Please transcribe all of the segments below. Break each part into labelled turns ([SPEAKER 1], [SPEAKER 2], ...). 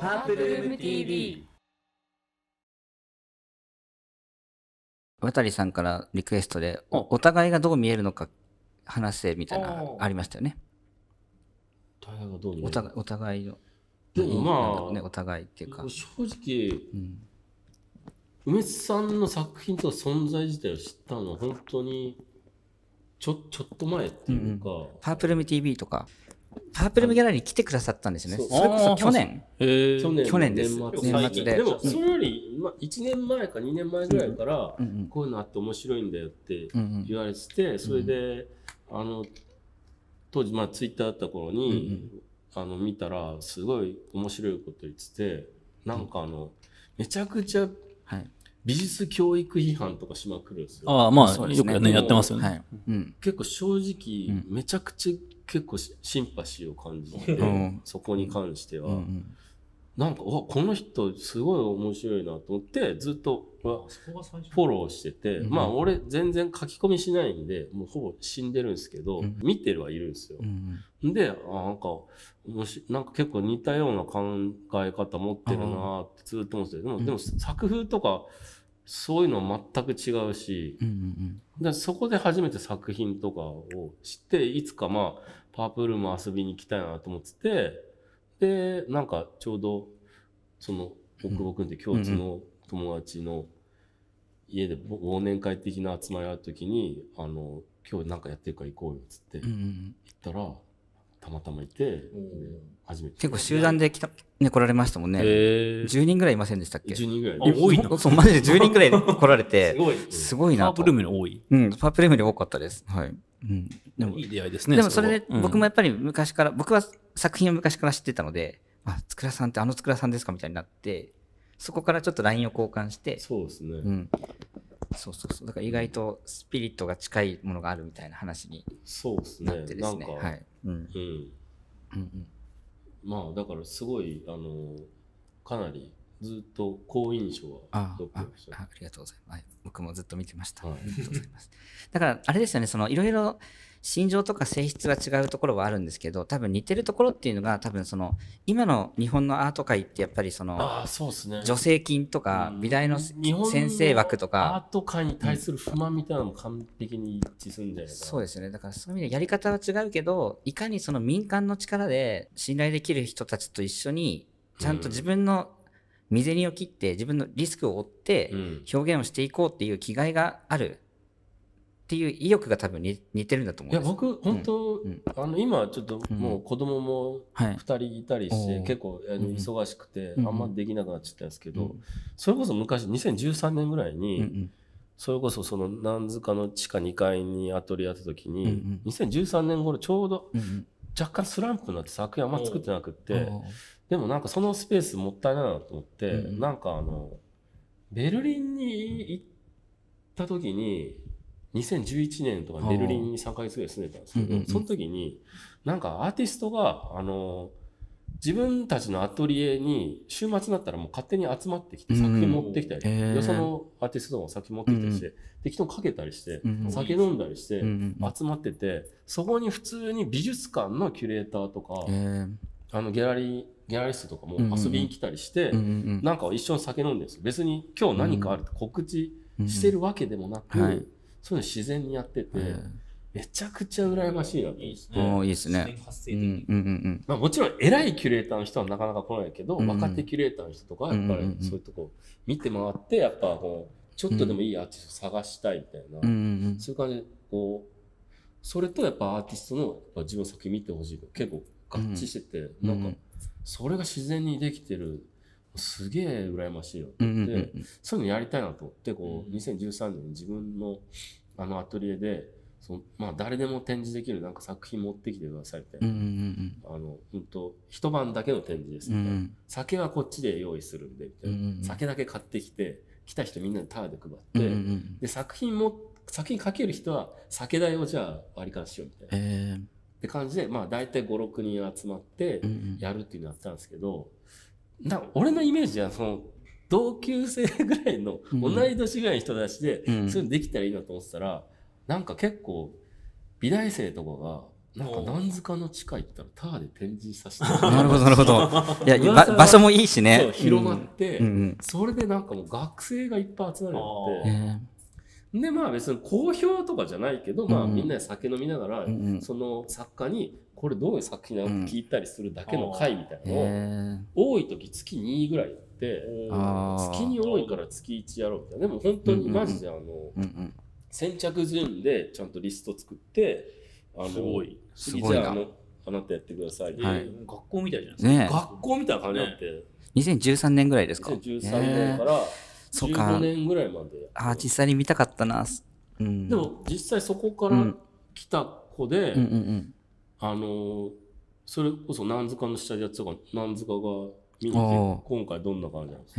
[SPEAKER 1] パープルーム TV
[SPEAKER 2] 渡さんからリクエストでおお互いがどう見えるのか話せみたいなありましたよねお互いがどう見えるお互いお互いのでもまあ、ね、お互いっていうか
[SPEAKER 1] 正直、うん、梅津さんの作品と存在自体を知っ
[SPEAKER 2] たのは本当にちょちょっと前っていうか、うんうん、パープルム TV とかパープルギャラリー来てくださったんですよね。それこそ去年。去年去年です。年末で。でも、それより、
[SPEAKER 1] ま、1年前か2年前ぐらいから、こういうのあって面白いんだよって言われてて、それで、あの、当時、まあ、ツイッターだった頃に、あの、見たら、すごい面白いこと言ってて、なんかあの、めちゃくちゃ美術教育批判とかしまくるんですよ。ああ、まあ、ね、よくね、やってますよね。はいうん、結構正直、めちゃくちゃ結構シンパシーを感じて、うん、そこに関しては。うん、なんか、わ、この人すごい面白いなと思って、ずっと、フォローしてて、まあ俺全然書き込みしないんで、もうほぼ死んでるんですけど、見てるはいるんですよ。で、あなんか、もし、なんか結構似たような考え方持ってるなってずっと思ってて、でも、でも作風とか、そういうの全く違うし、うんうんそこで初めて作品とかを知っていつかまあパープルも遊びに行きたいなと思っててでなんかちょうどその大久保君って共通の友達の家で忘年会的な集まりある時にあの今日なんかやってるから行こうよっつって行ったら。たまたまいて、初め
[SPEAKER 2] て。結構集団で来た、ね、来られましたもんね。えー、10人ぐらいいませんでしたっけ ?10 人ぐらい。多いな。そう、マジで10人ぐらい来られて、すごい。すごいな。パープルームに多い。うん、パープルームに多かったです。はい。うん。でも、いい出会いですね。でもそれで、僕もやっぱり昔から、僕は作品を昔から知ってたので、あ、つくらさんってあのつくらさんですかみたいになって、そこからちょっと LINE を交換して、そうですね。うん。そうそうそうだから意外とスピリットが近いものがあるみたいな話になってですね。はいうん、うん、う
[SPEAKER 1] んうんまあだからすごいあのかなりずっと好印象はドッキありがとうございま
[SPEAKER 2] す、僕もずっと見てました、はい、ありがとうございますだからあれですよねそのいろいろ心情とか性質は違うところはあるんですけど多分似てるところっていうのが多分その今の日本のアート界ってやっぱりその助成金とか美大の先生枠とか、アート界に対する不満みたいなのも完璧に一致するんじゃないかそうですねだからそういう意味でやり方は違うけどいかにその民間の力で信頼できる人たちと一緒にちゃんと自分の身銭を切って自分のリスクを負って表現をしていこうっていう気概があるっていう意欲が多分に似てるんだと思うんですいや僕本
[SPEAKER 3] 当、う
[SPEAKER 1] ん、
[SPEAKER 2] あの今ちょっと
[SPEAKER 1] もう子供も2人いたりして、うん、結構あの忙しくて、あんまできなくなっちゃったんですけど、それこそ昔2013年ぐらいに、それこそその何塚の地下2階にアトリエあった時に、うんうん、2013年頃ちょうど若干スランプになって作品あんま作ってなくてでもなんかそのスペースもったいないなと思って、うん、なんかあのベルリンに行った時に2011年とかベルリンに3ヶ月ぐらい住んでたんですけど、うんうん、その時になんかアーティストがあの自分たちのアトリエに週末になったらもう勝手に集まってきて作品持ってきたり、うん、よそのアーティストの作品持ってきたりして、うん、適当かけたりして、うん、酒飲んだりして集まってて、そこに普通に美術館のキュレーターとか、あのギャラリーギャラリストとかも遊びに来たりして、なんか一緒に酒飲んでるんです別に今日何かあると告知してるわけでもなく、はいそういうの自然にやってて、めちゃくちゃ羨ましいなとって。い
[SPEAKER 2] いですね。
[SPEAKER 1] まあもちろん偉いキュレーターの人はなかなか来ないけど、若手キュレーターの人とかやっぱりそういうとこ見て回って、やっぱこう、ちょっとでもいいアーティスト探したいみたいな、そういう感じで、こう、それとやっぱアーティストのやっぱ自分の作品見てほしいと結構合致してて、なんか、それが自然にできてるすげえ羨ましいよってうんうんうん、そういうのやりたいなと思ってこう2013年に自分のあのアトリエでその、まあ、誰でも展示できるなんか作品持ってきてくださいみたいな、うんうんうん、一晩だけの展示ですみたいな、うんうん、酒はこっちで用意するんでみたいな、うんうん、酒だけ買ってきて来た人みんなでターで配って、
[SPEAKER 3] うんうん
[SPEAKER 1] で作品も作品かける人は酒代をじゃあ割り勘しようみたいな。えーって感じで、まあ、大体56人集まってやるっていうのやったんですけど、な俺のイメージはその同級生ぐらいの同い年ぐらいの人たちで、うん、そういうのできたらいいなと思ってたら、うん、なんか結構美大生とかがなんか何塚の地下行ったらターで展示させて なるほどなるほどいや場所もいいしね広まって、うん、それでなんかもう学生がいっぱい集まるようになって。でまあ別に好評とかじゃないけど、まあ、みんなで酒飲みながら、うんうん、その作家にこれどういう作品なのって聞いたりするだけの回みたいなのを、多い時月2ぐらいやって月に多いから月1やろうみたいなでも本当にマジであの、先着順でちゃんとリスト作ってあのすごい次じゃあのあなたやってください、はい、学校みたいじゃないですか、ね、学校みたいな感じになって
[SPEAKER 2] 2013年ぐらいですか2013年から15年ぐらいまで、ああ実際に見たかったな、うん、でも
[SPEAKER 1] 実際そこから来た子で、うんうんうんあの、それこそ何塚の下でやつとか何塚が見に来て、今回どんな感じなんです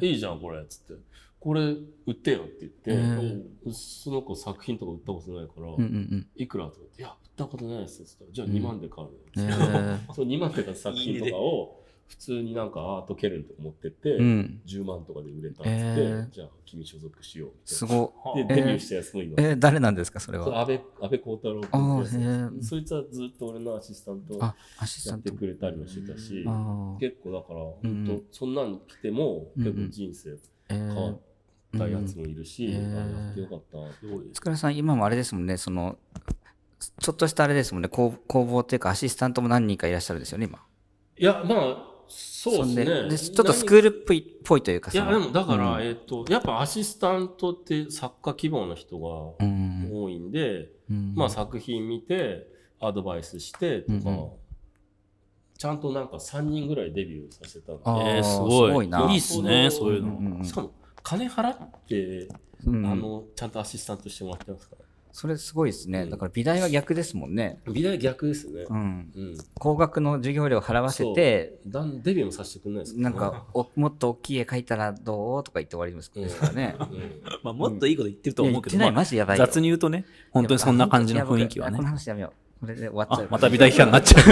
[SPEAKER 1] かいいじゃん、これ、つって。これ売ってよって言って、その子作品とか売ったことないから、うんうん、いくらとか言って、いや、売ったことないですよ、じゃあ2万で買うよ、うん、その2万で買った作品とかを、普通になんかアートケルンとか持ってって、うん、10万とかで売れたっつって、えー、じゃあ君所属しようみたいなすごで、えデビューしたやつの今えー、誰なんですかそれは安倍安倍太郎君、えー、そいつはずっと俺のアシスタントやってくれたりもしてたし結構だから本当、そんなん来ても結構人生変わったやつもいるし、うん、あやよかったつ
[SPEAKER 2] くらさん今もあれですもんねそのちょっとしたあれですもんね工工房っていうかアシスタントも何人かいらっしゃるんですよね今
[SPEAKER 1] いやまあそうですねで。ちょっとスクール
[SPEAKER 2] っぽいというかいや、でもだから、うん、え
[SPEAKER 1] っ、と、やっぱアシスタントって作家希望の人が多いんで、うん、まあ作品見て、アドバイスしてとか、うんちゃんとなんか3人ぐらいデビューさせたんえー、すごい。いいっす
[SPEAKER 3] ね、そういうの。うんうん、しか
[SPEAKER 2] も、金払って、あの、ちゃんとアシスタントしてもらってますから。それすごいですね、うん、だから美大は逆ですもんね美大逆ですね、うん、うん、高額の授業料払わせてだんデビューもさせてくれないですか、ね、なんかおもっと大きい絵描いたらどうとか言って終わりですからね、うん、まあ、もっといいこと言ってると思うけど、まあ、雑に言うとね本当にそんな感じの雰囲気はねこの話やめようこれで終わっちゃう。また美大批判になっちゃう。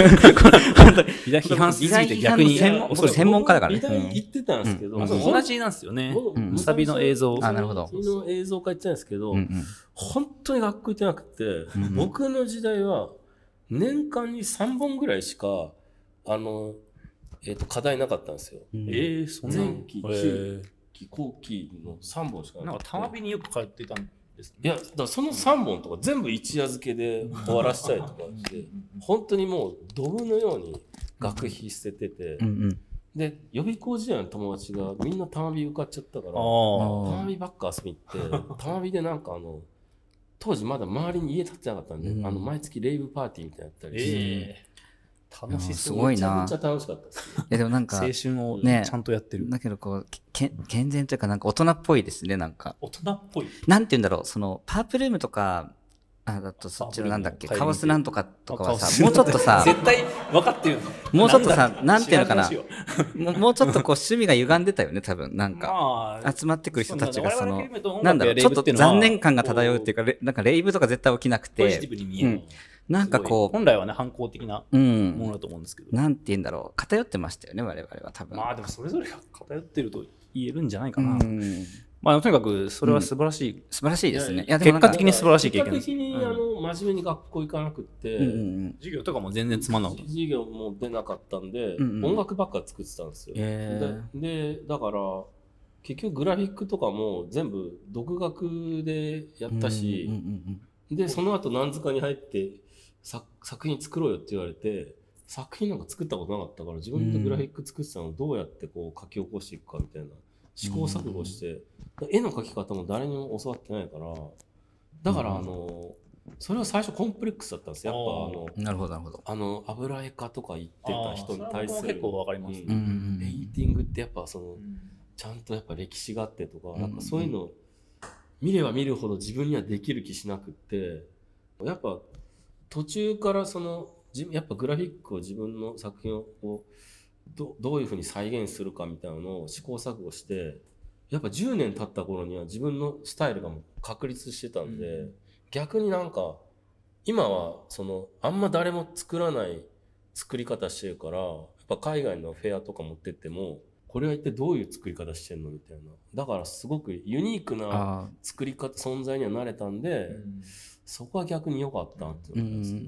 [SPEAKER 3] 美大批判すぎて逆に。僕専門家だからね。美大行ってたんですけど、うんう
[SPEAKER 1] ん、同じなんですよね。ムサビの映像。あ、なるほど。サビの映像化行ってたんですけど、うんうん、本当に学校行ってなくて、うんうん、僕の時代は年間に3本ぐらいしか、あの、えっ、ー、と、課題なかったんですよ。うん、えー、そんな前期、中期、後期の3本しかなかった。なんか、たま
[SPEAKER 3] びによく通ってたんいや
[SPEAKER 1] だその3本とか全部一夜漬けで終わらせたりとかして 本当にもうドブのように学費捨ててて、で予備校時代の友達がみんなたまび受かっちゃったからたまびばっか遊び行ってたまびでなんかあの当時まだ周りに家建ってなかったんで、あの毎月レイブパーティーみたいなやったりして。楽しすごいな。めちゃ楽しかったです、
[SPEAKER 2] いやでもなんか、青春をね、ちゃんとやってる。だけどこう、け健全というか、なんか大人っぽいですね、なんか。大人っぽいなんて言うんだろう、その、パープルームとか、あだとそっちのなんだっけ、カオスなんとかとかはさ、もうちょっとさ、絶対分かってるもうちょっとさ、なんていうのかな、もうちょっとこう趣味が歪んでたよね、多分なんか、集まってくる人たちがその、なんだろう、ちょっと残念感が漂うっていうか、なんかレイブとか絶対起きなくて、なんかこう本来はね反抗的なものだと思うんですけど、うん、なんて言うんだろう偏ってましたよね我々は多分
[SPEAKER 3] まあでもそれぞれが偏ってると言えるんじゃないかな、うん、まあ、とにかくそれは素晴らしい、うん、素晴らしいですねいや結果的に素晴らしい経験結果
[SPEAKER 1] 的に、あの真面目に学校行かなくって、うん授業とかも全然つまんなかった授業も出なかったんで、うんうん、音楽ばっか作ってたんですよ、えー、でだから結局グラフィックとかも全部独学でやったし、うんうんうんうん、でその後何塚に入って作作品作ろうよって言われて作品なんか作ったことなかったから自分でグラフィック作ってたのをどうやってこう書き起こしていくかみたいな試行錯誤して、絵の描き方も誰にも教わってないからだからあの、それは最初コンプレックスだったんですやっぱあのなるほどなるほどあの油絵家とか言ってた人に対する結構わかります、ねうん、ペインティングってやっぱその、ちゃんとやっぱ歴史があってとか、なんかそういうの見れば見るほど自分にはできる気しなくってやっぱ途中からそのやっぱグラフィックを自分の作品をこうどどういうふうに再現するかみたいなのを試行錯誤してやっぱ10年経った頃には自分のスタイルがもう確立してたんで、うん、逆になんか今はそのあんま誰も作らない作り方してるからやっぱ海外のフェアとか持ってってもこれは一体どういう作り方してんのみたいなだからすごくユニークな作り方存在にはなれたんで、うん
[SPEAKER 2] そこは逆に良かったなって思いますね。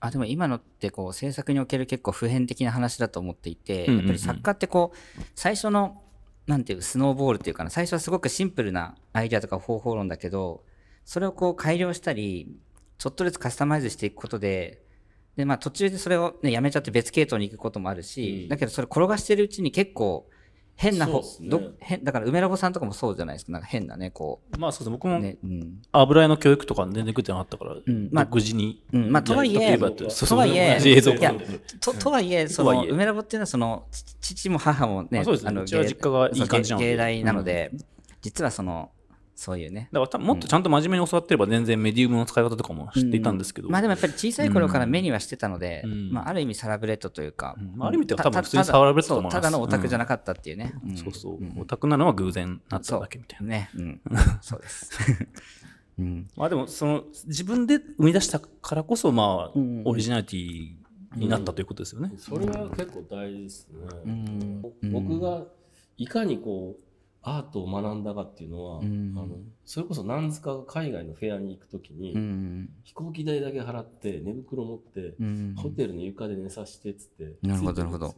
[SPEAKER 2] あでも今のってこう制作における結構普遍的な話だと思っていて、やっぱり作家ってこう最初のなんていうスノーボールっていうかな最初はすごくシンプルなアイデアとか方法論だけどそれをこう改良したりちょっとずつカスタマイズしていくことでで、まあ、途中でそれを、ね、やめちゃって別系統に行くこともあるし、だけどそれ転がしてるうちに結構変な方、ね、ど変だから梅ラボさんとかもそうじゃないですかなんか変なねこうまあそうです僕も、ねうん、油絵の教育とか全然食ってなかったから、うんまあ、無事に、うんまあ、とはいえとはいえととはいえその梅ラボっていうのはその父も母もねあのうち実家がいい感じ芸大なので、実はそのそういうね。だからもっとちゃんと真面目に教わってれば全
[SPEAKER 3] 然メディウムの使い方とかも知っていたんですけど。うん、まあでもや
[SPEAKER 2] っぱり小さい頃から目にはしてたので、うん、まあある意味サラブレッドというか。う、あ、ん、ある意味では多分普通にサラブレッドと思いますただのオタクじゃなかったっていうね。そうそう。オ
[SPEAKER 3] タクなのは偶然なっただけみたいな。ね。うん。そうです。うん、まあでもその自分で生み出したからこそまあオリジナリティになったということですよね。うん、それは
[SPEAKER 1] 結構大事です
[SPEAKER 3] ね。
[SPEAKER 1] うん、僕がいかにこうアートを学んだかっていうのは、うん、あのそれこそ何塚が海外のフェアに行く時に、うん、飛行機代だけ払って寝袋持って、うん、ホテルの床で寝させてっつってなるほどなるほど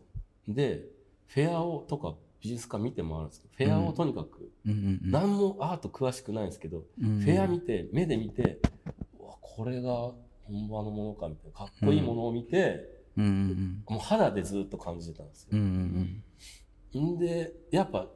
[SPEAKER 1] でフェアをとか美術館見て回るんですけどフェアをとにかく、何もアート詳しくないんですけど、フェア見て目で見てうわこれが本場のものかみたいなかっこいいものを見て、
[SPEAKER 3] も
[SPEAKER 1] う肌でずっと感じてたんですよ。んでやっぱ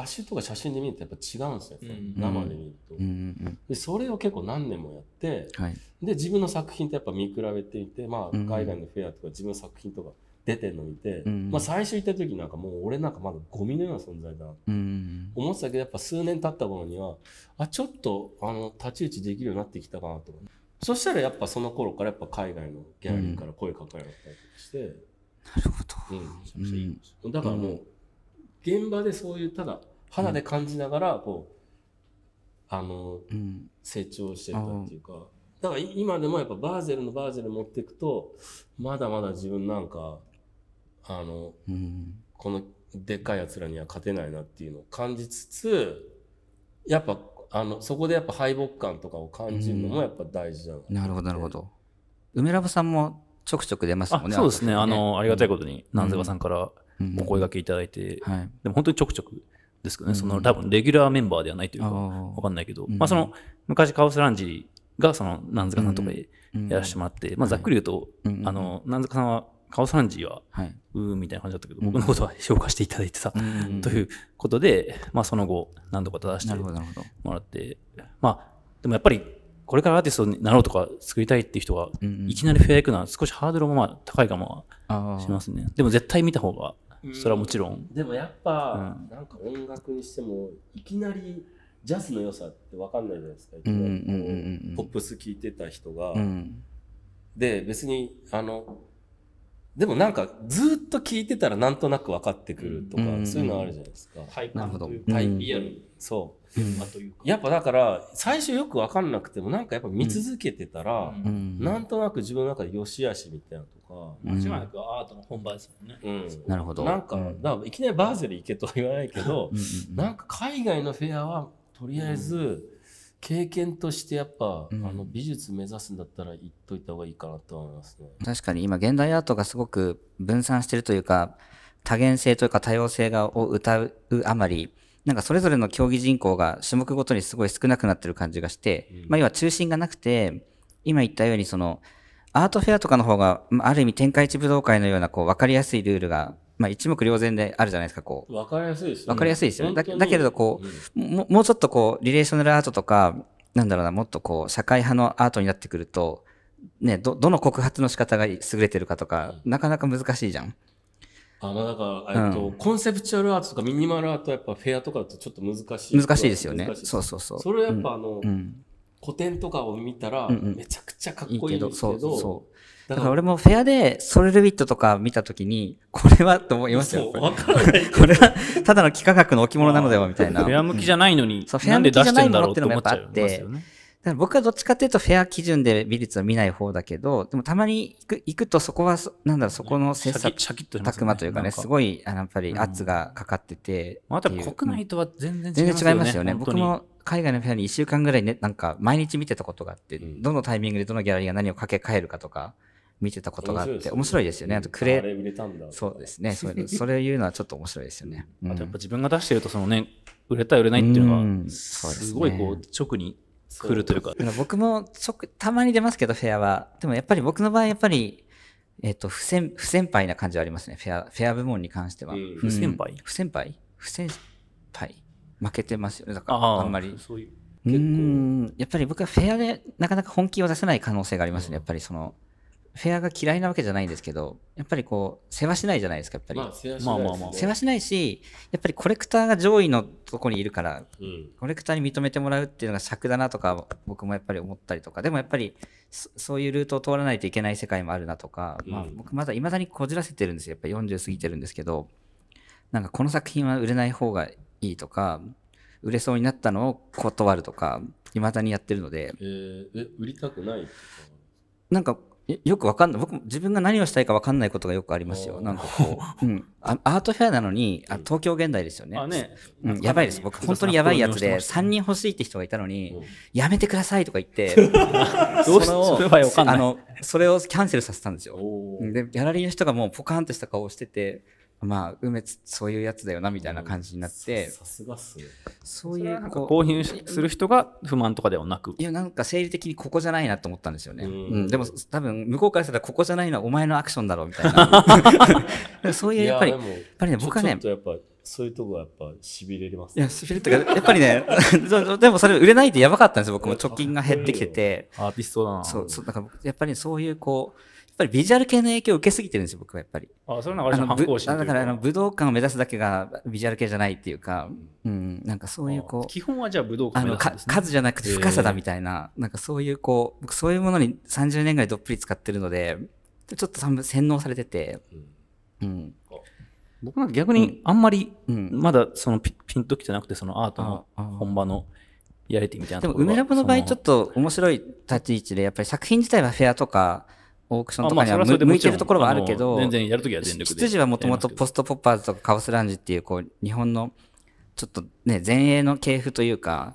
[SPEAKER 1] 画集とか写真で見るとやっぱ違うんですよ、うん、生で見る
[SPEAKER 3] と、うん、
[SPEAKER 1] でそれを結構何年もやって、はい、で自分の作品とやっぱ見比べていて、まあ、海外のフェアとか自分の作品とか出てるの見て、うん、まあ、最初行った時なんかもう俺なんかまだゴミのような存在だなと思ってたけどやっぱ数年経った頃にはあちょっとあの太刀打ちできるようになってきたかなとそしたらやっぱその頃からやっぱ海外のギャラリーから声かかるようになったりして、なるほど、うん、だからもう、現場でそういうただ肌で感じながらこう、うん、あの、うん、成長してたっていうかだから今でもやっぱバーゼルのバーゼル持っていくとまだまだ自分なんかあの、うん、このでっかいやつらには勝てないなっていうのを感じつつやっぱあのそこでやっぱ敗北感とかを感じるのもやっぱ大事だな、
[SPEAKER 2] うん、なるほどなるほど梅ラブさんもちょくちょく出ますもんねそ
[SPEAKER 1] うですね、ね、あの
[SPEAKER 3] ありがたいことに南瀬場さんから、お声がけいただいて、はい、でも本当にちょくちょくですけどね、その多分レギュラーメンバーではないというか、わかんないけど、まあその昔カオスランジがそのなんずかさんとかでやらせてもらって、まあざっくり言うと、あの、なんずかさんはカオスランジは、うーみたいな感じだったけど、僕のことは評価していただいてさ、ということで、まあその後何度か正してもらって、まあでもやっぱりこれからアーティストになろうとか作りたいっていう人がいきなりフェア行くのは少しハードルもまあ高いかもしますね。でも絶対見た方がそれはもちろんでもやっぱ、うん、なんか
[SPEAKER 1] 音楽にしてもいきなりジャズの良さって分かんないじゃないですか、ポップス聴いてた人が、うん、で別にあのでもなんかずっと聴いてたらなんとなく分かってくるとか、そういうのあるじゃないですかなるほど。うかリアルそ
[SPEAKER 3] う、
[SPEAKER 1] やっぱだから最初よく分かんなくてもなんかやっぱ見続けてたら、うん、なんとなく自分の中で良し悪しみたいなか、間違いなくアートの本場ですもんね。う
[SPEAKER 2] ん、なるほど。なんか、
[SPEAKER 1] だいきなりバーゼル行けとは言わないけど、うなんか海外のフェアはとりあえず、経験としてやっぱ、うん、あの美術目指すんだったら言っといた方がいいかなと思いますね。
[SPEAKER 2] 確かに今現代アートがすごく分散してるというか多元性というか多様性がを歌うあまりなんかそれぞれの競技人口が種目ごとにすごい少なくなってる感じがして、まあ要は中心がなくて今言ったようにそのアートフェアとかの方が、ある意味天下一武道会のような、こう、わかりやすいルールが、まあ、一目瞭然であるじゃないですか、こ
[SPEAKER 1] う。わかりやすいですね。わかりやすいですよ。だだけれど、こ
[SPEAKER 2] う、うんも、もうちょっとこう、リレーショナルアートとか、なんだろうな、もっとこう、社会派のアートになってくると、ね、ど、どの告発の仕方が優れてるかとか、うん、なかなか難しいじゃん。
[SPEAKER 1] あまあ、だから、えっと、うん、コンセプチュアルアートとかミニマルアートはやっぱフェアとかだとちょっと難しい。難しいですよね。そうそうそう。それはやっぱあの、うん、古典とかを見たら、めちゃくちゃかっこいいんですけど、うんうん、いいけどそうそうだから
[SPEAKER 2] 俺もフェアでソルルビットとか見たときに、これはと思いますよ。わからない。これはただの幾何学の置物なのではみたいな。フェア向きじゃないのに、うん、そうフェア向きじゃないものってのもやっぱあって、僕はどっちかっていうとフェア基準で美術を見ない方だけど、でもたまに行く行くとそこは、なんだろう、そこの制作、たくまというかね、すごい、あのやっぱり圧がかかってて、うん、また、国
[SPEAKER 3] 内とは全然違いますよね。全然違いますよね。僕も
[SPEAKER 2] 海外のフェアに1週間ぐらいね、なんか毎日見てたことがあって、うん、どのタイミングでどのギャラリーが何をかけ替えるかとか、見てたことがあって、面白いですよね。あとクレそうですね。それ、それ言うのはちょっと面白いですよね。あとやっぱ自分が出してると、そのね、売れた売れないっていうのは、すごいこう、直に来るというか。僕も直、たまに出ますけど、フェアは。でもやっぱり僕の場合、やっぱり、えっと、不先、不先輩な感じはありますね。フェア、フェア部門に関しては。不先輩不先輩不先輩負けてますよねだからあんまりそういう結構やっぱり僕はフェアでなかなか本気を出せない可能性がありますね、やっぱりそのフェアが嫌いなわけじゃないんですけどやっぱりこう世話しないじゃないですかやっぱり、まあ世話しない、世話しないしやっぱりコレクターが上位のとこにいるから、うん、コレクターに認めてもらうっていうのが尺だなとか僕もやっぱり思ったりとかでもやっぱりそういうルートを通らないといけない世界もあるなとか、うん、まあ、僕まだいまだにこじらせてるんですよやっぱ40過ぎてるんですけどなんかこの作品は売れない方がいいとか売れそうになったのを断るとかいまだにやってるので、
[SPEAKER 1] えー、え売りたくない
[SPEAKER 2] なんかよくわかんない僕自分が何をしたいかわかんないことがよくありますよなんかこう、うん、アートフェアなのにあ東京現代ですよね、ね、うん、やばいです僕本当にやばいやつで3人欲しいって人がいたのに、うん、やめてくださいとか言って どうしそれあのそれをキャンセルさせたんですよでギャラリーの人がもうポカンとした顔をしててまあ梅そういうやつだよなみたいな感じになってさすがっすねそういうなんか購入する人が不満とかではなくいやなんか生理的にここじゃないなと思ったんですよね、うん、でも多分向こうからしたらここじゃないのはお前のアクションだろうみたいな そういうやっぱりやっぱりね僕はねそういうとこはやっぱしびれます、ね、いやしびれってかやっぱりね でもそれ売れないってやばかったんですよ僕も貯金が減ってきててアーティストだなそうそうだからやっぱりそういうこうぱりビジュアル系の影響を受けすぎてるんですよ、僕はやっぱり。あそれはの反抗心だからあの武道館を目指すだけがビジュアル系じゃないっていうか、うん、なんかそういうこう。基本はじゃあ武道館、ね、あの数じゃなくて深さだみたいな、なんかそういうこう、僕そういうものに30年ぐらいどっぷり使ってるので、ちょっと洗脳されてて、うん。僕なんか逆にあんまり、まだそのピ,、ンときてなくて、そのアートの本場の
[SPEAKER 3] やれてみたいなでも梅ラボの場合ちょっ
[SPEAKER 2] と面白い立ち位置で、やっぱり作品自体はフェアとか、オークションとかには向,、向いてるところはあるけど、全然やるときは全力で。羊はもともとポストポッパーズとかカオスランジっていう、こう、日本の、ちょっとね、前衛の系譜というか、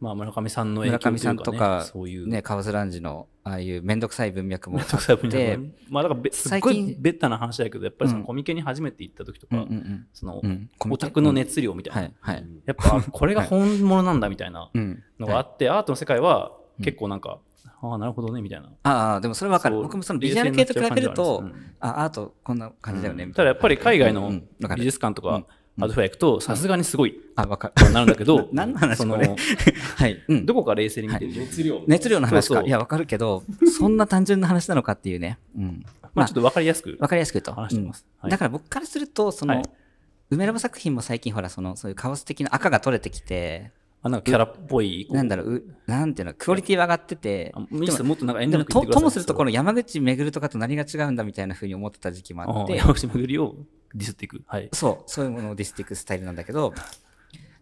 [SPEAKER 2] まあ、村上さんの影とか、村上さんとか、そういう。ね、カオスランジの、ああいう面倒くさい文脈もあって。
[SPEAKER 3] まあ、だから、すっごいベッタな話だけど、やっぱりそのコミケに初めて行った時とか、その、オタクの熱量みたいな。はいやっぱ、これが本物なんだみたいなのがあって、アートの世界は結構なんか、ああ、なるほどね、みたいな。ああ、でもそれわかる。僕もそのビジュアル系と比べると、あ、あアートこんな感じだよね、うん、ただやっぱり海外の美術館とか、アドフェア行くと、さすがにすごい、
[SPEAKER 2] あ、わかる。なるんだけど、何の話その、はい、うん。どこか冷静に見てる、熱量。熱量の話か。いや、わかるけど、そんな単純な話なのかっていうね。うん。まあ、ちょっとわかりやすく。わかりやすくと。話してます。だから僕からすると、その、梅ラボ作品も最近ほら、その、そういうカオス的な赤が取れてきて、あなんかキャラっぽい。なんだろう、なんていうの、クオリティは上がってて、いつもっとなんかエンデとともすると、この山口めぐるとかと何が違うんだみたいなふうに思ってた時期もあって。山口めぐりをディスっていく。はい。そう、そういうものをディスっていくスタイルなんだけど、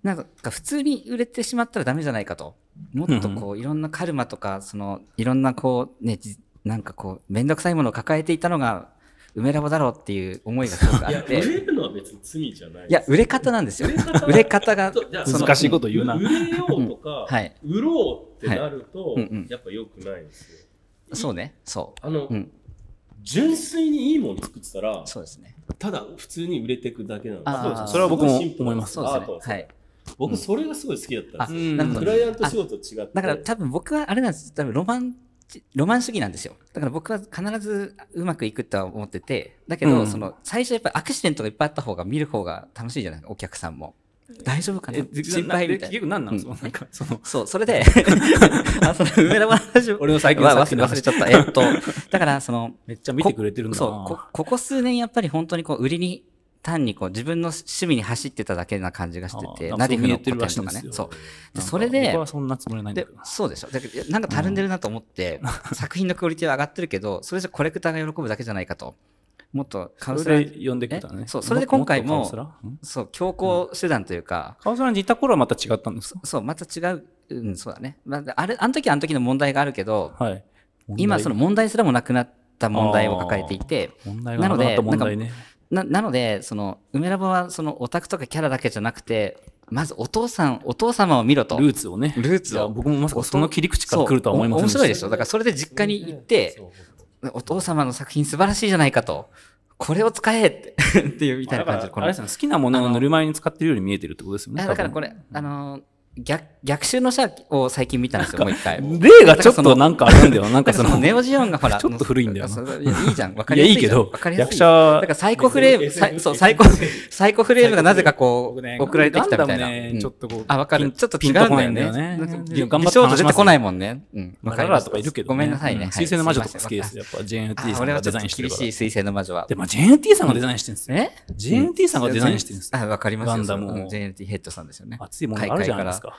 [SPEAKER 2] なんか普通に売れてしまったらダメじゃないかと。もっとこう、いろんなカルマとか、その、いろんなこう、ね、なんかこう、めんどくさいものを抱えていたのが、梅ラボだろうっていう思いがすごくあって。罪じゃないいや売れ方なんですよ売れ方が難しいこと言うな売れようとか、はい、売ろうってなると、はいうんうん、
[SPEAKER 1] やっぱよくないです
[SPEAKER 2] よそうねそうあの、うん、
[SPEAKER 1] 純粋にいいもの作ってたらそうですねただ普通に売れていくだけなのでそ
[SPEAKER 2] れは僕も思いますそうですねはい僕それがすごい好きだったんです、うん、クライアント仕事違ってだから多分僕はあれなんです多分ロマンロマン主義なんですよ。だから僕は必ずうまくいくとは思ってて、だけど、うんその、最初やっぱりアクシデントがいっぱいあった方が見る方が楽しいじゃないですか、お客さんも。大丈夫かな心配みたい結な。局何なうんそなんか、その、そう、それで、あ、その、上田の俺の最近の忘れちゃった。えっと、だから、その、めっちゃ見てくれてるんだな。そうこ、ここ数年やっぱり本当にこう、売りに単にこう自分の趣味に走ってただけな感じがしてて、ナディフの古典とかね。そう。で、それで、僕はそんなつもりないんだけどそうでしょ。なんかたるんでるなと思って、作品のクオリティは上がってるけど、それじゃコレクターが喜ぶだけじゃないかと。もっとカウンセラー。呼んでくれたね。そう、それで今回も、そう、強行手段というか。カウンセラーにいた頃はまた違ったんですかそう、また違う、うん、そうだね。まあ、あれ、あの時あの時の問題があるけど、今その問題すらもなくなった問題を抱えていて、問題がなくなった問題ね。ななのでその梅ラボはそのオタクとかキャラだけじゃなくてまずお父さんお父様を見ろとルーツをねルーツを僕もまさかその切り口から来るとは思いません面白いでしょだからそれで実家に行ってお父様の作品素晴らしいじゃないかとこれを使えって っていうみたいな感じで、こあれですね、好きなものをぬるま湯に使ってるように見えてるってことですよね。だからこれ、あのー逆、逆襲の車を最近見たんですよ、もう一回。例がちょっとなんかあるんだよ。なんかその。ネオジオンがほら。ちょっと古いんだよいいいじゃん。わかりやすい。いや、いいけど。わかりやすい。逆だからサイコフレーム、サ そう、サイコ、サイコフレームがなぜかこう、ね、送られてきたみたいな。ね、ちょっとこう。あ、わかる。ちょっと違うんだよね。頑張って。美少女出てこないもんね。うん。わかる。とかいるけど。ごめんなさいね。水星の魔女とか好きです。やっぱ JNT さんがデザインしてる。厳しい水星の魔女は。でも JNT さんがデザインしてるんですね。JNT さんがデザインしてるんですあ、わかりますガンダム JNT ヘッドさんですよね。熱いものあるじゃないですか。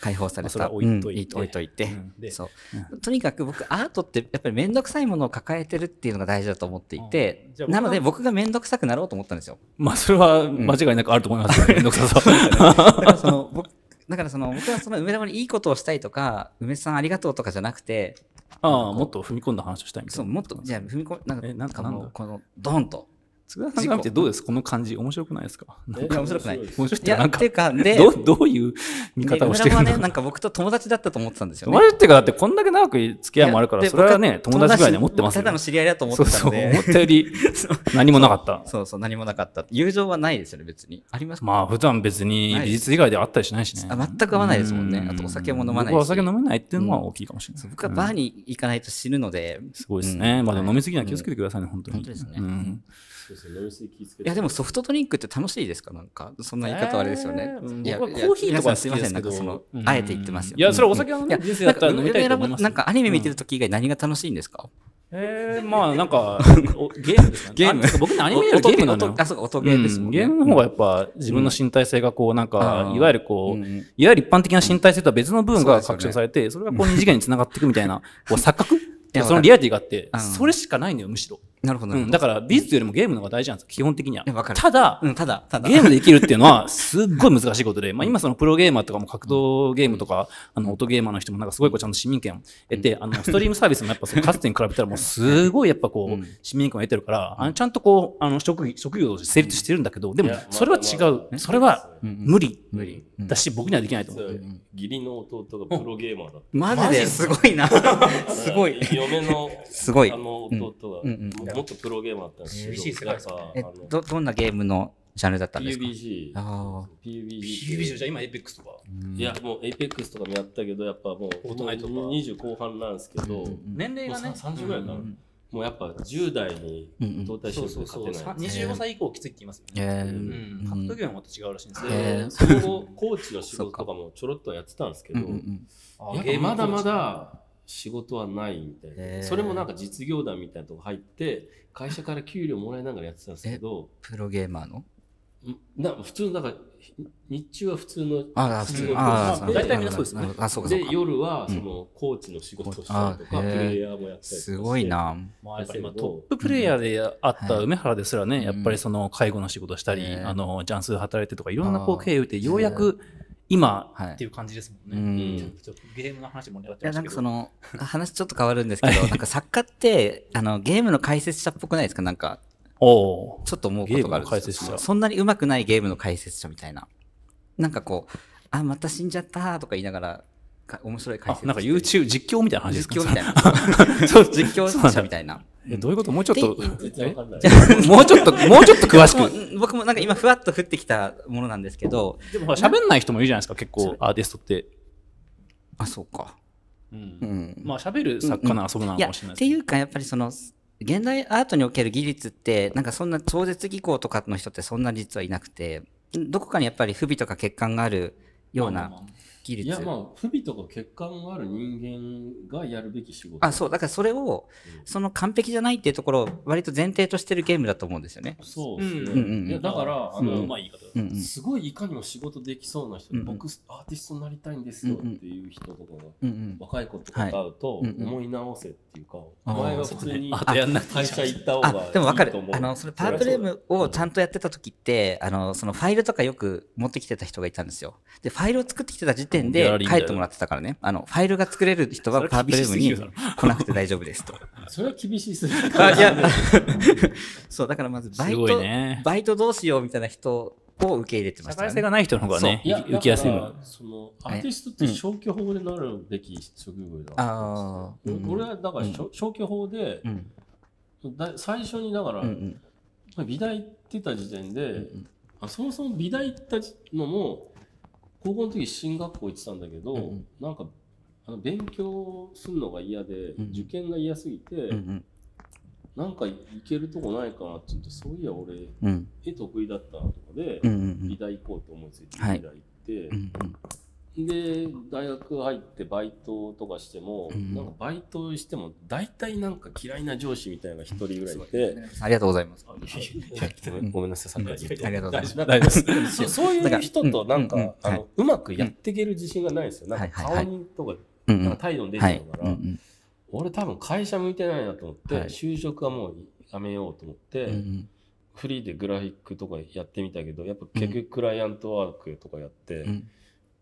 [SPEAKER 2] 解放された、それ置いといて,、置いといてそう、とにかく僕アートってやっぱり面倒くさいものを抱えてるっていうのが大事だと思っていて、なので僕が面倒くさくなろうと思ったんですよまあそれは間違いなくあると思います面倒くさだからその僕だからその僕はその梅田にいいことをしたいとか梅さんありがとうとかじゃなくてああもっと踏み込んだ話をしたいみたいなそうもっとじゃあ踏み込んなんかなんかこのドン
[SPEAKER 3] と津田さんか見てどうですこの感じ面白くないですかか面白くない面白くてないていうかでどどういう見方をしてるの、ね、なんか僕と友達だったと思ってたんですよ、ね、友達っていうかだってこんだけ長く付き合いもあるからそれはね友達ぐらいに思ってますね、ただの知り合いだと思ってたんでそう思ったより何もなか
[SPEAKER 2] ったそうそう何もなかった友情はないですよね別にありますまあ普段別に美術以外であったりしないしねあ全く合わないですもんねあとお酒も飲まないし僕はお酒飲め
[SPEAKER 3] ないっていうのは大きいかもしれない、うん、
[SPEAKER 2] 僕はバーに行かないと死ぬので、うん、すごいですね、うん、まあでも飲みすぎには気をつけてくださいね、本当に本当ですね、いやでもソフトドリンクって楽しいですかなんかそんな言い方あれですよね。えー、いやコーヒーとかすいませんなんかその、あえて言ってますよ。いやそれお酒は、人生だったら飲みたいと思います。なんかアニメ見てる時以外何が楽しいんですか？えー、まあなんか、ゲームですかね。ゲーム。僕何もやるゲームなのあ、そう、音ゲーです、ね
[SPEAKER 3] うん、ゲームの方がやっぱ自分の身体性がこうなんか、うん、いわゆるこう、うん、いわゆる一般的な身体性とは別の部分が拡張されて、そ、ね,、れがこう二次元につながっていくみたいな、こう錯覚そのリアリティがあって、それしかないのよ、むしろ。
[SPEAKER 2] なるほど、うん、だから
[SPEAKER 3] 美術よりもゲームの方が大事なんですよ、基本的には。た
[SPEAKER 2] だ,、うん、ただ、ただ、ゲームで生きるっていうのは
[SPEAKER 3] すっごい難しいことで、まあ今そのプロゲーマーとかも格闘ゲームとか、あの、音ゲーマーの人もなんかすごいこうちゃんと市民権を得て、あの、ストリームサービスもやっぱその かつてに比べたらもうすごいやっぱこう、市民権を得てるから、あのちゃんとこう、あの、職業、職業として成立してるんだけど、でもそれは違う。それは無理。無理。だし僕にはできないと思う。
[SPEAKER 1] 義理の弟がプロゲーマーだマジですごいな。すごい。嫁の、すごい。あの弟が。もっとプロゲームあったんですけど、UBC 世界さ、え
[SPEAKER 2] どどんなゲームのジャンルだったんです
[SPEAKER 1] か ?PUBG。PUBG。じゃ今 APEX とかいや、もう APEX とかもやったけど、やっぱもう、大人とか20後半なんですけど、年齢がね、30ぐらいかな。もうやっぱ10代に動体視力勝てない、うん25歳以降きついって言います
[SPEAKER 3] よね、格闘技はまた違うらしいんですけど、
[SPEAKER 1] コーチの仕事とかもちょろっとやってたんですけど、うん
[SPEAKER 3] まだまだ
[SPEAKER 1] 仕事はないみたいな、えー、それもなんか実業団みたいなとこ入って会社から給料もらいながらやってたんですけど
[SPEAKER 2] プロゲーマー
[SPEAKER 1] のな普通なんか日中は普通のあ普通ああ大体みんなそうですねあそうかで夜はその、コーチの仕事をしたりとか、うん、プレイヤーもやったりとかすごいな
[SPEAKER 3] やっぱ今トッププレイヤーであった梅原ですらね、やっぱりその介護の仕事したり、あのジャンス働いてとかいろんなこう経由でようやく、今っていう感じですもんね。ちょっとゲームの話盛り上がってましけど。いやなん
[SPEAKER 2] かその話ちょっと変わるんですけど、なんか作家ってあのゲームの解説者っぽくないですかなんか。おちょっと思うことがあるんですよ。そんなにうまくないゲームの解説者みたいな。なんかこう、あ、また死んじゃったとか言いながら、面白い解説なんか YouTube 実況みたいな話ですか実況みたいな。そう、実況者みたいな。え、どういうこと もうちょっと、もうちょっと、もうちょっと詳しく。僕もなんか今ふわっと降ってきたものなんですけど。でも喋んない人もいるじゃないですか、結構アーティストって。あ、そうか。うん。まあ喋る作家ならそうなのかもしれない。っていうか、やっぱりその、現代アートにおける技術って、なんかそんな超絶技巧とかの人ってそんな実はいなくて、どこかにやっぱり不備とか欠陥があるような。いやまあ
[SPEAKER 1] 不備とか欠陥がある人間がやるべき仕事あそ
[SPEAKER 2] うだからそれを、うん、その完璧じゃないっていうところを割と前提としてるゲームだと思うんですよねそうですね、うんうんうん、だからあの、うまあ
[SPEAKER 1] 言い方、うんうん、すごいいかにも仕事できそうな人、うんうん、僕アーティストになりたいんですよっていう人とかが、うんうん、若い
[SPEAKER 2] 子とか会うと、思
[SPEAKER 1] い直せっていうか、お前は普通に会社行った方がいいと思うでも分かるあのそれパートレーム
[SPEAKER 2] をちゃんとやってた時って、あのそのファイルとかよく持ってきてた人がいたんですよでファイルを作ってきてた時点点で帰ってもらってたからね。あの、ファイルが作れる人はパービムに来なくて大丈夫ですと。それは厳しいすぎる。いや、そう、だからまずバイト、ね、バイトどうしようみたいな人を受け入れてました、ね、社会性がない人の方がね、受けやすいの。その、
[SPEAKER 1] ア
[SPEAKER 3] ーティストって消
[SPEAKER 1] 去法でなるべき職業だ
[SPEAKER 3] あ、
[SPEAKER 1] うん、俺は、だから、うん、消去法で、うん、最初にだから、うんうん、美大ってた時点で、うんうんあそもそも美大行ったのも高校の時進学校行ってたんだけど、うんうん、なんかあの勉強するのが嫌で、うん、受験が嫌すぎて、うんうんなんか行けるとこないかなって言ってそういや俺、うん、絵得意だったなとかで、うんうんうん、美大行こうと思いついて美大行って、はいうんうん、で大学入ってバイトとかしても、うん、なんかバイトしても大体なんか嫌いな上司みたいな一人ぐらいいて、ね、ありがとうございます。ごめんなさい、さっきありがとうございます。大丈そういう人となんか、うん、あの、はい、うまくやっていける自信がないですよ。なんか顔にとか、なんか態度に出ちゃから、俺多分会社向いてないなと思って、はい、就職はもうやめようと思って、うんフリーでグラフィックとかやってみたけどやっぱ結局クライアントワークとかやって、うん、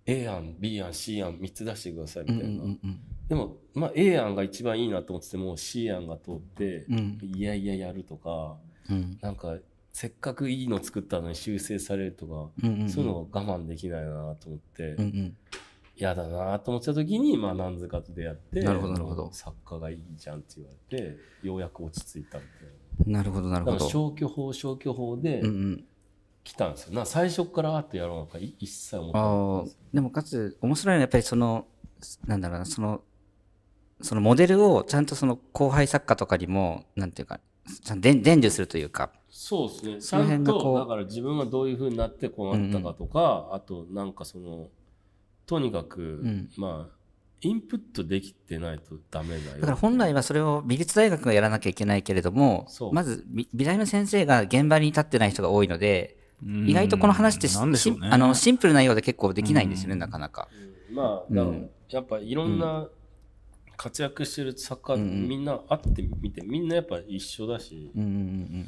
[SPEAKER 1] A 案 B 案 C 案3つ出してくださいみたいな、うんうんうん、でも、まあ、A 案が一番いいなと思ってても C 案が通って、うん、いやいややるとか、うん、なんかせっかくいいの作ったのに修正されるとか、うんうんうん、そういうのが我慢できないなと思って嫌、うんうん、だなと思ってた時に、まあ、何故かと出会ってなるほどなるほど作家がいいじゃんって言われてようやく落ち着いたみたいな。なるほどなるほど消去法消去法で、うんうん来たんですよな最初からあってやろうなんか一切思
[SPEAKER 2] ってでもかつ面白いのはやっぱりそのなんだろうなそのそのモデルをちゃんとその後輩作家とかにもなんていうかちゃん伝授するというか
[SPEAKER 1] そうですねちゃんとだから自分はどういうふうになってこうなったかとか、うんうん、あとなんかそのとにかく、うん、まあインプットできてないとダ
[SPEAKER 2] メだよだから本来はそれを美術大学がやらなきゃいけないけれどもまず美大の先生が現場に立ってない人が多いので意外とこの話って、ね、あのシンプルなようで結構できないんですよね、なかなか。まあ、
[SPEAKER 1] やっぱいろんな活躍してる作家、みんな会ってみてみんなやっぱ一緒だし、
[SPEAKER 2] うん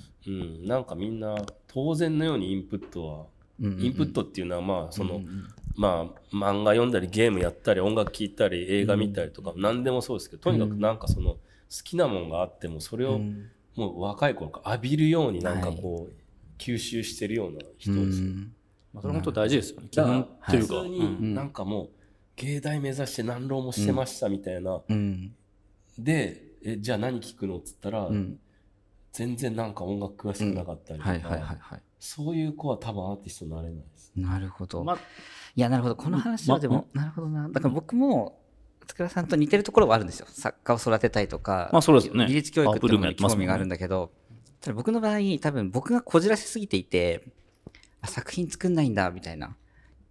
[SPEAKER 1] なんかみんな当然のようにインプットは、インプットっていうのはまあその、まあ漫画読んだりゲームやったり音楽聴いたり映画見たりとか、何でもそうですけどとにかくなんかその好きなもんがあってもそれをもう若い頃から浴びるようになんかこう吸収してるような
[SPEAKER 2] 人ですよ。まあ、それ本当
[SPEAKER 1] 大事ですよね。基本というか。普通なんかもう、芸大目指して何浪もしてましたみたいな。で、え、じゃあ何聞くのっつったら、全然なんか音楽詳しくな
[SPEAKER 2] かったりとか、そういう子は多分アーティストになれないです。なるほど。ま、いや、なるほど。この話はでも、ま、なるほどな。だから僕も、佃さんと似てるところはあるんですよ作家を育てたいとか、まあそうですね、技術教育っていうのに興味があるんだけど、ただ僕の場合、多分僕がこじらせすぎていて、作品作んないんだ、みたいな。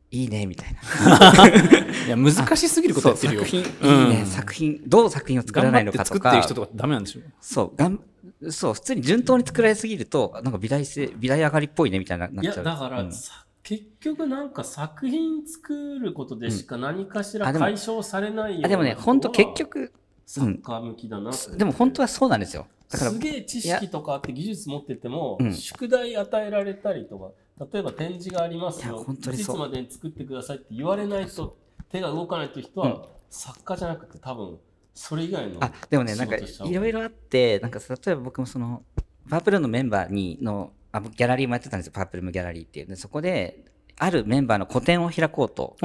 [SPEAKER 2] いいね、みたいな。いや、難しすぎることやってるよ。作品、いいね、うん、作品、どう作品を作らないのかとか。作ってる人とかダメなんでしょそう、がん、そう、普通に順当に作られすぎると、なんか美大生、美大上がりっぽいね、みたいな、なっちゃう。いや、だから、うん、
[SPEAKER 1] 結局なんか作品作ることでしか何かしら解消されないような、うん、あでもね、本当結局、
[SPEAKER 2] 向きだな、でも本当はそうなんですよ。だからすげ
[SPEAKER 1] え知識とかあって技術持ってても、
[SPEAKER 2] うん、
[SPEAKER 3] 宿
[SPEAKER 1] 題与えられたりとか例えば展示がありますよいつまでに作ってくださいって言われないと手が動かないという人は、うん、作家じゃなくて多分それ以外
[SPEAKER 2] のあでもねなんかいろいろあってなんか例えば僕もそのパープルのメンバーにのあギャラリーもやってたんですよパープルムギャラリーっていうでそこであるメンバーの個展を開こうと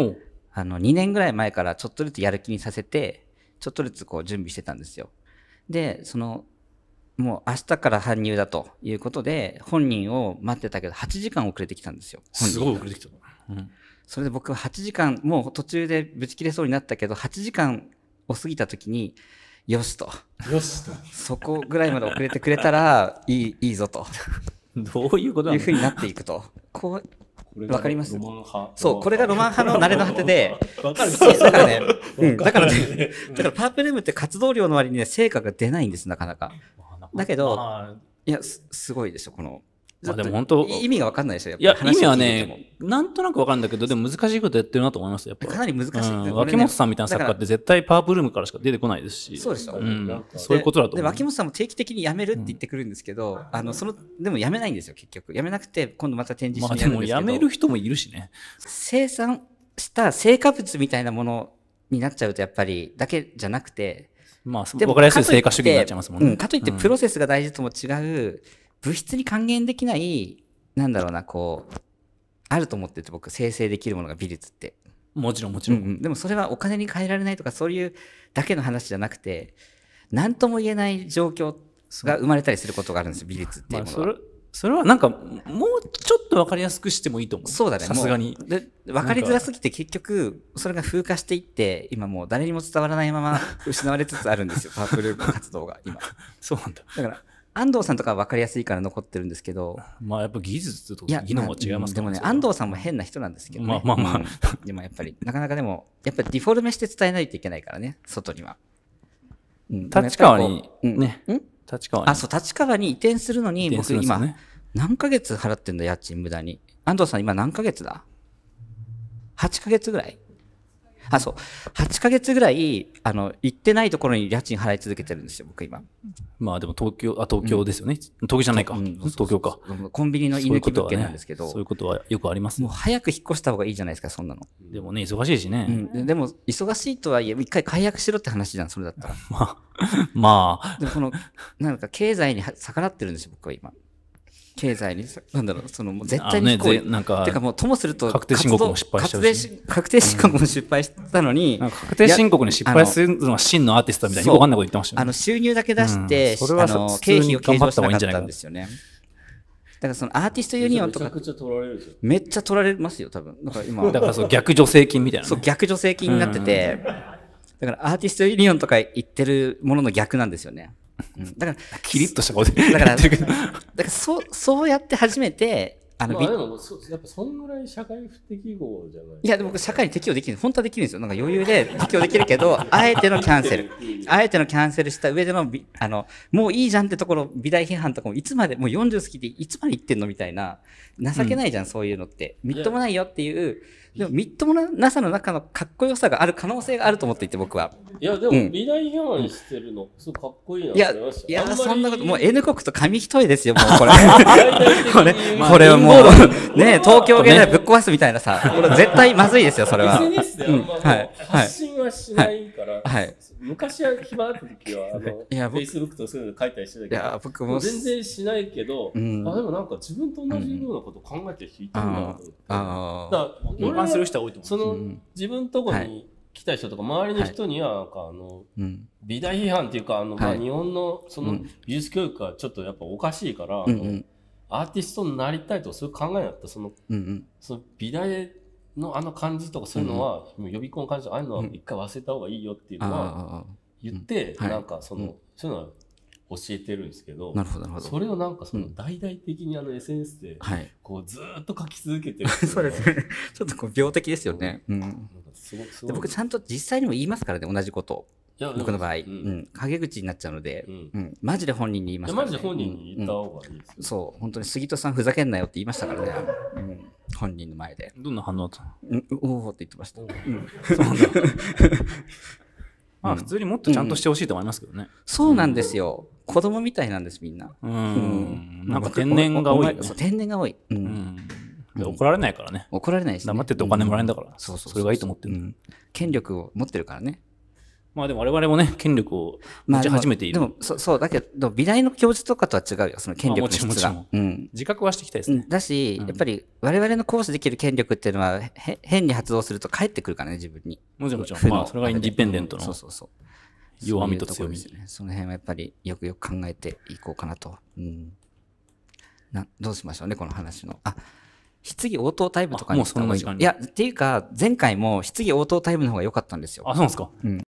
[SPEAKER 2] あの2年ぐらい前からちょっとずつやる気にさせてちょっとずつこう準備してたんですよでそのもう明日から搬入だということで、本人を待ってたけど、8時間遅れてきたんですよ。すごい遅れてきた。うん、それで僕は8時間、もう途中でぶち切れそうになったけど、8時間を過ぎた時に、よしと。よしと。そこぐらいまで遅れてくれたら、いい、いいぞと。どういうことないうふうになっていくと。こう、わかりますそう、これがロマン派の慣れの果てで。わかるだからね、うん、だからね、だからパープルームって活動量の割にね、成果が出ないんです、なかなか。だけど、いやす、すごいでしょ、この。まあ、でも本当意味が分かんないでしょ、いや、意味はね、なんとなく分かるんだけど、でも難しいこと
[SPEAKER 3] やってるなと思いますやっぱかなり難しい、うん、脇本さんみたいな作家って絶対パープルームからしか出てこないですし、そうでしょ、うん、そういうことだとで脇
[SPEAKER 2] 本さんも定期的に辞めるって言ってくるんですけど、うん、あのそのでも辞めないんですよ、結局。辞めなくて、今度また展示しても辞める人もいるしね。生産した成果物みたいなものになっちゃうと、やっぱりだけじゃなくて、まあ、でも分かりやすい成果主義になっちゃいますもんね。かといって、プロセスが大事とも違う、物質に還元できない、なんだろうな、こう、あると思ってて、僕、生成できるものが美術って。もちろん、もちろんうん、でも、それはお金に変えられないとか、そういうだけの話じゃなくて、何とも言えない状況が生まれたりすることがあるんですよ、美術っていうものは。まあそれはなんか、もうちょっと分かりやすくしてもいいと思う。そうだね。さすがに。で、分かりづらすぎて結局、それが風化していって、今もう誰にも伝わらないまま失われつつあるんですよ。パープル活動が今。そうなんだ。だから、安藤さんとかは分かりやすいから残ってるんですけど。まあやっぱ技術と技能も違いますね、でもね、安藤さんも変な人なんですけど、ね、まあまあまあ、うん。でもやっぱり、なかなかでも、やっぱりディフォルメして伝えないといけないからね、外には。うん、立川にね、うん、立川あ、そう、立川に移転するのに、僕今、何ヶ月払ってんだ、家賃無駄に。安藤さん、今何ヶ月だ ?8 ヶ月ぐらいあ、そう。8か月ぐらい、あの、行ってないところに家賃
[SPEAKER 3] 払い続けてるんですよ、僕今。まあでも東京、あ、東京ですよね。東京じゃないか。東京か。
[SPEAKER 2] コンビニの居抜き物件なんですけど。そういうことはよくありますもう早く引っ越した方がいいじゃないですか、そんなの。でもね、忙しいしね。でも、忙しいとはいえ、一回解約しろって話じゃん、それだったら。まあ、まあ。で、この、なんか経済に逆らってるんですよ、僕は今。経済になんだろうその絶対にこう、ね、なんかてかもうともすると確定申告も失敗した確定申告も失敗したのに、うん、確定申告に失敗するのは真
[SPEAKER 3] のアーティストみたいにわかんないこと言ってました、ね、あの収入だけ出して、うん、それはあの経費を計上しなかったん
[SPEAKER 2] ですよねだからそのアーティストユニオンとかめっちゃ取られますよ多分なんか今だからそう逆助成金みたいな、ね、そう逆助成金になってて、だからアーティストユニオンとか言ってるものの逆なんですよねうん、だから、キリッとした顔で。だから、だからそう、そうやって初めて、あの、まあ、でもそやっぱそん
[SPEAKER 1] ぐらい社会不適合
[SPEAKER 2] じゃないいやでも僕社会に適応できる本当はできるんですよなんか余裕で適応できるけど あえてのキャンセルあえてのキャンセルした上でのあのもういいじゃんってところ美大批判とかもいつまでもう40過ぎていつまで行ってんのみたいな情けないじゃん、うん、そういうのってみっともないよっていうでもみっともなさの中のかっこよさがある可能性があると思っていて僕はいやでも美大批判してる
[SPEAKER 1] の、すごそうかっこいいな思いましたいやそんなこともう
[SPEAKER 2] N 国と紙一重ですよもうこれ これこれはもうもう、ね、東京芸大ぶっ壊すみたいなさ、絶対まずいですよ、それは。SNS で発信はしないから、
[SPEAKER 1] 昔は暇あった時は、あの、Facebook とそういうの書いたりしてたけど、全然しないけど、あ、でもなんか自分と同じようなこと考えて弾いてるなと思って。ああ。だから、する人多いと思う。その、自分とこに、来た人とか周りの人にはなんかあの、美大批判っていうかあの、日本のその美術教育がちょっとやっぱおかしいから、アーティストになりたいとかそういう考えだったそのうんうん、その美大のあの感じとかそういうのは、うんうん、予備校の感じとかああいうのは一回忘れた方がいいよっていうのは言って、うん、なんかその、そういうのは教えてるんですけ
[SPEAKER 2] どそれをなんかその
[SPEAKER 1] 大々的にあの SNS でこうずっと書き続けてる、そうです
[SPEAKER 2] ちょっとこう病的ですよね、うん、僕ちゃんと実際にも言いますからね同じこと僕の場合、うん、陰口になっちゃうので、うんマジで本人に言いましたから、ね、マジで本人に言った方がいいです、ね、そう本当に杉戸さんふざけんなよって言いましたからね、本人の前でどんな反応だったのおおって言ってました、まあ普通にもっとちゃんとしてほしいと思いますけどね、そうなんですよ子供みたいなんですみんなうんなんか天然が多い、ね、
[SPEAKER 3] 天然が多いうん怒られないからね。怒られないし、ね。黙っててお金もらえんだから。そうそ
[SPEAKER 2] うそれがいいと思ってる、権力を持ってるからね。まあでも我々もね、権力を持ち始めている。まあ、でもそう、そう、だけど、美大の教授とかとは違うよ、その権力の質が。まあ、もちろん、うん。自覚はしていきたいですね。だし、うん、やっぱり我々の行使できる権力っていうのは、へ変に発動すると返ってくるからね、自分に。もちろん、もちろん。まあ、それがインディペンデントの。そうそうそう。弱みと強み。そううね、その辺はやっぱりよくよく考えていこうかなと。うん。などうしましょうね、この話の。あ質疑応答タイムとかにしたな時間に。いや、っていうか、前回も質疑応答タイムの方が良かったんですよ。あ、そうなんですか。うん。